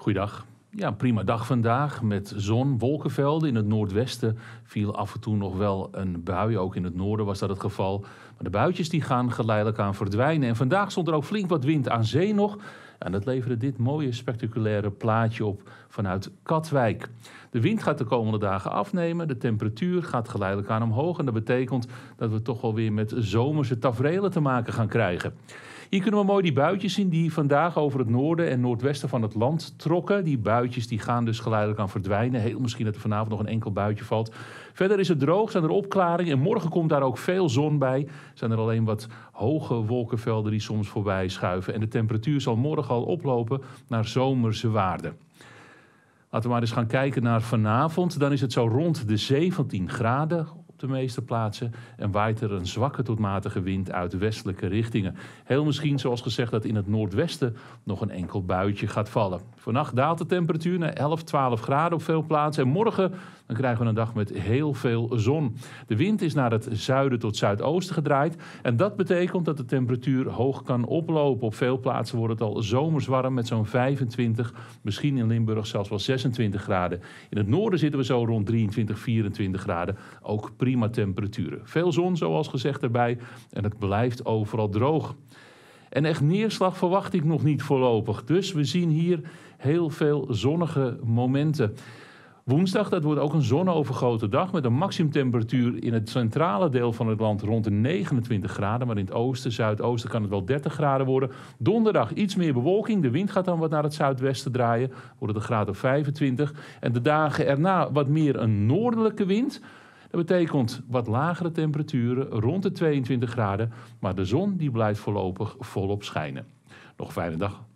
Goeiedag. Ja, prima dag vandaag met zon, wolkenvelden. In het noordwesten viel af en toe nog wel een bui. Ook in het noorden was dat het geval. Maar de buitjes die gaan geleidelijk aan verdwijnen. En vandaag stond er ook flink wat wind aan zee nog. En dat leverde dit mooie spectaculaire plaatje op vanuit Katwijk. De wind gaat de komende dagen afnemen. De temperatuur gaat geleidelijk aan omhoog. En dat betekent dat we toch wel weer met zomerse tafereelen te maken gaan krijgen. Hier kunnen we mooi die buitjes zien die vandaag over het noorden en noordwesten van het land trokken. Die buitjes die gaan dus geleidelijk aan verdwijnen. Heel misschien dat er vanavond nog een enkel buitje valt. Verder is het droog, zijn er opklaringen. En morgen komt daar ook veel zon bij. Zijn er alleen wat hoge wolkenvelden die soms voorbij schuiven. En de temperatuur zal morgen al oplopen naar zomerse waarden. Laten we maar eens gaan kijken naar vanavond. Dan is het zo rond de 17 graden de meeste plaatsen en waait er een zwakke tot matige wind uit westelijke richtingen. Heel misschien, zoals gezegd, dat in het noordwesten nog een enkel buitje gaat vallen. Vannacht daalt de temperatuur naar 11, 12 graden op veel plaatsen. En morgen dan krijgen we een dag met heel veel zon. De wind is naar het zuiden tot zuidoosten gedraaid. En dat betekent dat de temperatuur hoog kan oplopen. Op veel plaatsen wordt het al zomers warm met zo'n 25, misschien in Limburg zelfs wel 26 graden. In het noorden zitten we zo rond 23, 24 graden. Ook prima temperaturen. Veel zon, zoals gezegd, erbij. En het blijft overal droog. En echt neerslag verwacht ik nog niet voorlopig. Dus we zien hier heel veel zonnige momenten. Woensdag, dat wordt ook een zonovergoten dag met een maximumtemperatuur in het centrale deel van het land rond de 29 graden. Maar in het oosten, zuidoosten kan het wel 30 graden worden. Donderdag iets meer bewolking. De wind gaat dan wat naar het zuidwesten draaien. Worden de graden 25. En de dagen erna wat meer een noordelijke wind. Dat betekent wat lagere temperaturen, rond de 22 graden, maar de zon die blijft voorlopig volop schijnen. Nog fijne dag.